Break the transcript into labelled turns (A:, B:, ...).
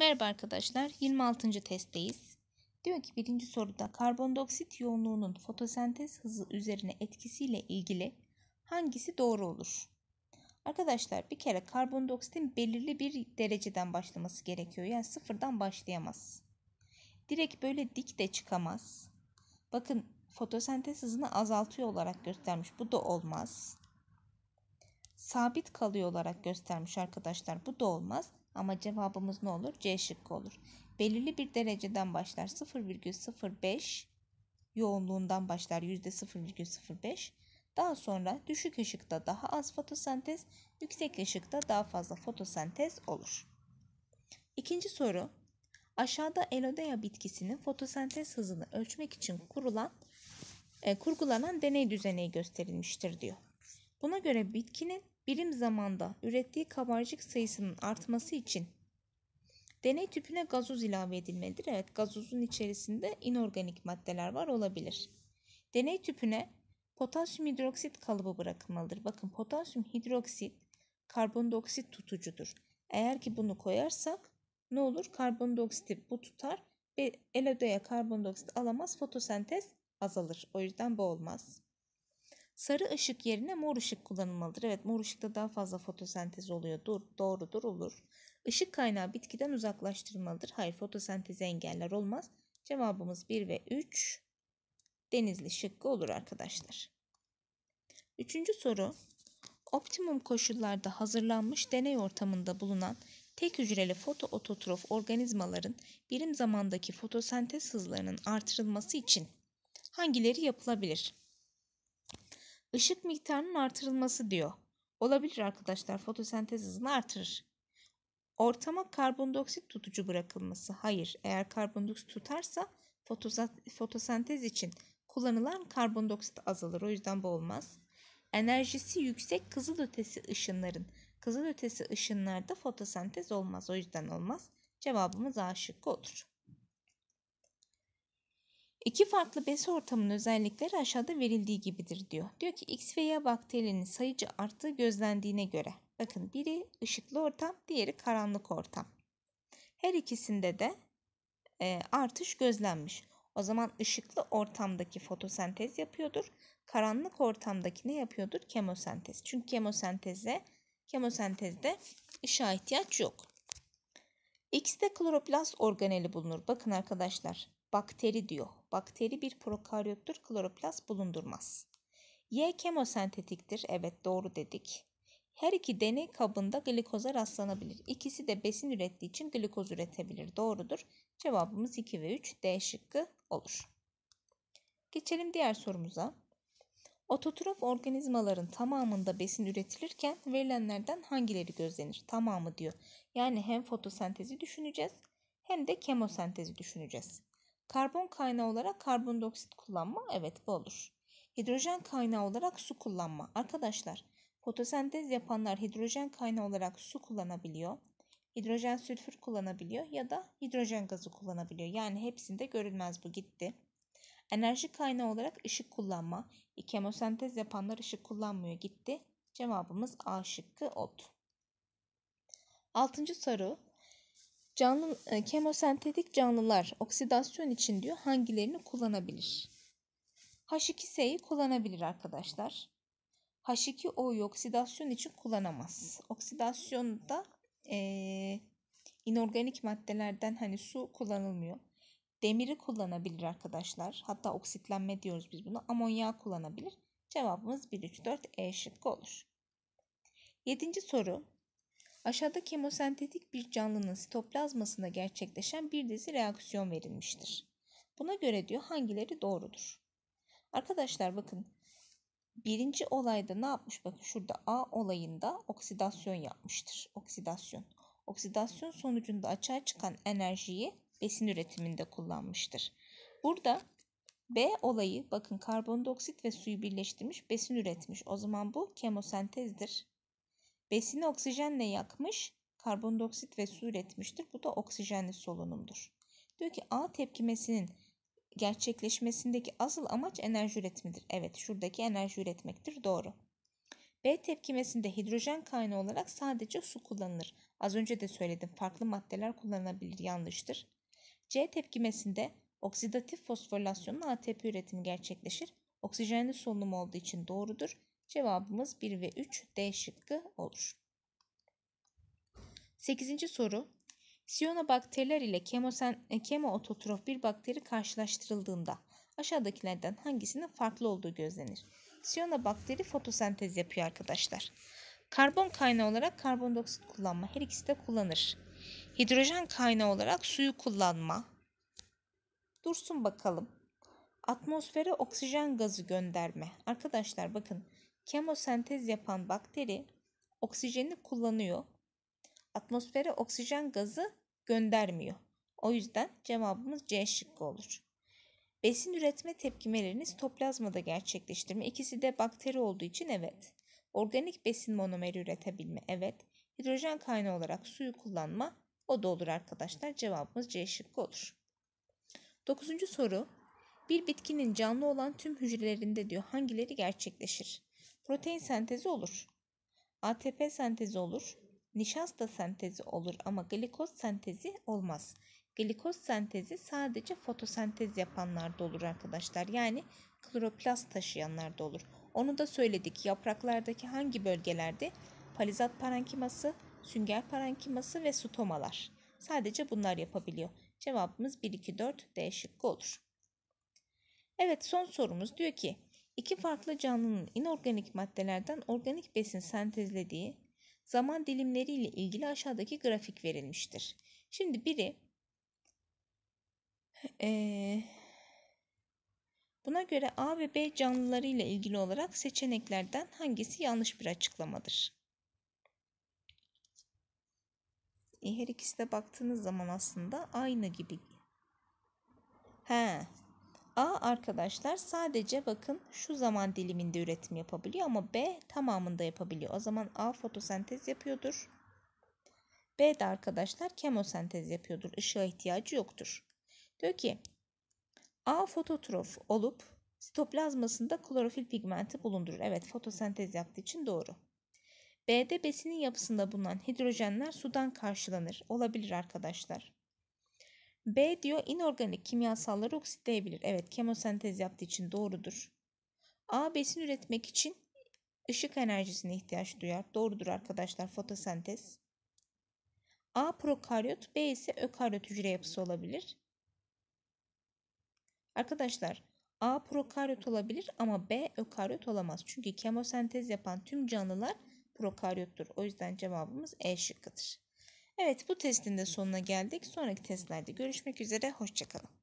A: Merhaba arkadaşlar 26. testteyiz. Diyor ki birinci soruda karbondioksit yoğunluğunun fotosentez hızı üzerine etkisiyle ilgili hangisi doğru olur? Arkadaşlar bir kere karbondioksitin belirli bir dereceden başlaması gerekiyor. Yani sıfırdan başlayamaz. Direkt böyle dik de çıkamaz. Bakın fotosentez hızını azaltıyor olarak göstermiş. Bu da olmaz. Sabit kalıyor olarak göstermiş arkadaşlar. Bu da olmaz. Ama cevabımız ne olur? C şıkkı olur. Belirli bir dereceden başlar 0,05 yoğunluğundan başlar %0,05. Daha sonra düşük ışıkta daha az fotosentez, yüksek ışıkta daha fazla fotosentez olur. İkinci soru. Aşağıda elodea bitkisinin fotosentez hızını ölçmek için kurulan, e, kurgulanan deney düzeneği gösterilmiştir diyor. Buna göre bitkinin birim zamanda ürettiği kabarcık sayısının artması için deney tüpüne gazoz ilave edilmelidir. Evet gazozun içerisinde inorganik maddeler var olabilir. Deney tüpüne potasyum hidroksit kalıbı bırakılmalıdır. Bakın potasyum hidroksit karbondioksit tutucudur. Eğer ki bunu koyarsak ne olur? Karbondioksiti bu tutar ve el karbondioksit alamaz fotosentez azalır. O yüzden bu olmaz. Sarı ışık yerine mor ışık kullanılmalıdır. Evet mor ışıkta daha fazla fotosentez oluyor. Dur, doğrudur olur. Işık kaynağı bitkiden uzaklaştırılmalıdır. Hayır fotosentezi engeller olmaz. Cevabımız 1 ve 3 denizli şıkkı olur arkadaşlar. Üçüncü soru. Optimum koşullarda hazırlanmış deney ortamında bulunan tek hücreli fotoototrof organizmaların birim zamandaki fotosentez hızlarının artırılması için hangileri yapılabilir? Işık miktarının artırılması diyor. Olabilir arkadaşlar fotosentez hızını artırır. Ortama karbondioksit tutucu bırakılması. Hayır eğer karbondioksit tutarsa fotosentez için kullanılan karbondioksit azalır. O yüzden bu olmaz. Enerjisi yüksek kızılötesi ışınların. Kızılötesi ışınlarda fotosentez olmaz. O yüzden olmaz. Cevabımız A şıkkı olur. İki farklı besi ortamının özellikleri aşağıda verildiği gibidir diyor. Diyor ki X ve Y bakterilerinin sayıca arttığı gözlendiğine göre. Bakın biri ışıklı ortam, diğeri karanlık ortam. Her ikisinde de e, artış gözlenmiş. O zaman ışıklı ortamdaki fotosentez yapıyordur. Karanlık ortamdaki ne yapıyordur? Kemosentez. Çünkü kemosenteze, kemosentezde ışığa ihtiyaç yok. X'de kloroplast organeli bulunur. Bakın arkadaşlar bakteri diyor. Bakteri bir prokaryottur, kloroplast bulundurmaz. Y kemosentetiktir. Evet doğru dedik. Her iki deney kabında glikoza rastlanabilir. İkisi de besin ürettiği için glikoz üretebilir. Doğrudur. Cevabımız 2 ve 3 D şıkkı olur. Geçelim diğer sorumuza. Ototrof organizmaların tamamında besin üretilirken verilenlerden hangileri gözlenir? Tamamı diyor. Yani hem fotosentezi düşüneceğiz hem de kemosentezi düşüneceğiz. Karbon kaynağı olarak karbondioksit kullanma evet bu olur. Hidrojen kaynağı olarak su kullanma. Arkadaşlar fotosentez yapanlar hidrojen kaynağı olarak su kullanabiliyor. Hidrojen sülfür kullanabiliyor ya da hidrojen gazı kullanabiliyor. Yani hepsinde görünmez bu gitti. Enerji kaynağı olarak ışık kullanma. kemosentez yapanlar ışık kullanmıyor gitti. Cevabımız A şıkkı ot. Altıncı soru canlı e, kemosentetik canlılar oksidasyon için diyor hangilerini kullanabilir? H2S'yi kullanabilir arkadaşlar. H2O'yu oksidasyon için kullanamaz. Oksidasyonda e, inorganik maddelerden hani su kullanılmıyor. Demiri kullanabilir arkadaşlar. Hatta oksitlenme diyoruz biz bunu. Amonya kullanabilir. Cevabımız 1, 3, 4 E şıkkı olur. Yedinci soru. Aşağıda kemosentetik bir canlının sitoplazmasında gerçekleşen bir dizi reaksiyon verilmiştir. Buna göre diyor hangileri doğrudur? Arkadaşlar bakın birinci olayda ne yapmış? Bakın şurada A olayında oksidasyon yapmıştır. Oksidasyon. Oksidasyon sonucunda açığa çıkan enerjiyi besin üretiminde kullanmıştır. Burada B olayı bakın karbondioksit ve suyu birleştirmiş besin üretmiş. O zaman bu kemosentezdir. Besini oksijenle yakmış, karbondioksit ve su üretmiştir. Bu da oksijenli solunumdur. Diyor ki A tepkimesinin gerçekleşmesindeki asıl amaç enerji üretimidir. Evet şuradaki enerji üretmektir doğru. B tepkimesinde hidrojen kaynağı olarak sadece su kullanılır. Az önce de söyledim farklı maddeler kullanılabilir yanlıştır. C tepkimesinde oksidatif fosforilasyonla ATP üretimi gerçekleşir. Oksijenli solunum olduğu için doğrudur. Cevabımız 1 ve 3 D şıkkı olur. 8. soru. Siyonobakteriler ile kemosen, e, kemoototrof bir bakteri karşılaştırıldığında aşağıdakilerden hangisinin farklı olduğu gözlenir? Siona bakteri fotosentez yapıyor arkadaşlar. Karbon kaynağı olarak karbondioksit kullanma her ikisi de kullanır. Hidrojen kaynağı olarak suyu kullanma. Dursun bakalım. Atmosfere oksijen gazı gönderme. Arkadaşlar bakın kemosentez yapan bakteri oksijeni kullanıyor. Atmosfere oksijen gazı göndermiyor. O yüzden cevabımız C şıkkı olur. Besin üretme tepkimelerini sitoplazmada gerçekleştirme. İkisi de bakteri olduğu için evet. Organik besin monomeri üretebilme evet. Hidrojen kaynağı olarak suyu kullanma o da olur arkadaşlar. Cevabımız C şıkkı olur. Dokuzuncu soru. Bir bitkinin canlı olan tüm hücrelerinde diyor hangileri gerçekleşir? protein sentezi olur. ATP sentezi olur. Nişasta sentezi olur ama glikoz sentezi olmaz. Glikoz sentezi sadece fotosentez yapanlarda olur arkadaşlar. Yani kloroplast taşıyanlarda olur. Onu da söyledik. Yapraklardaki hangi bölgelerde? Palizat parenkiması, sünger parenkiması ve stomalar. Sadece bunlar yapabiliyor. Cevabımız 1, 2, 4 D şıkkı olur. Evet son sorumuz diyor ki İki farklı canlının inorganik maddelerden organik besin sentezlediği zaman dilimleriyle ilgili aşağıdaki grafik verilmiştir. Şimdi biri ee, buna göre A ve B canlıları ile ilgili olarak seçeneklerden hangisi yanlış bir açıklamadır? E, her ikisi de baktığınız zaman aslında aynı gibi. He, A arkadaşlar sadece bakın şu zaman diliminde üretim yapabiliyor ama B tamamında yapabiliyor. O zaman A fotosentez yapıyordur. B de arkadaşlar kemosentez yapıyordur. Işığa ihtiyacı yoktur. Diyor ki A fototrof olup sitoplazmasında klorofil pigmenti bulundurur. Evet fotosentez yaptığı için doğru. B'de besinin yapısında bulunan hidrojenler sudan karşılanır. Olabilir arkadaşlar. B diyor inorganik kimyasalları oksitleyebilir. Evet kemosentez yaptığı için doğrudur. A besin üretmek için ışık enerjisine ihtiyaç duyar. Doğrudur arkadaşlar fotosentez. A prokaryot, B ise ökaryot hücre yapısı olabilir. Arkadaşlar A prokaryot olabilir ama B ökaryot olamaz. Çünkü kemosentez yapan tüm canlılar prokaryottur. O yüzden cevabımız E şıkkıdır. Evet bu testin de sonuna geldik. Sonraki testlerde görüşmek üzere. Hoşçakalın.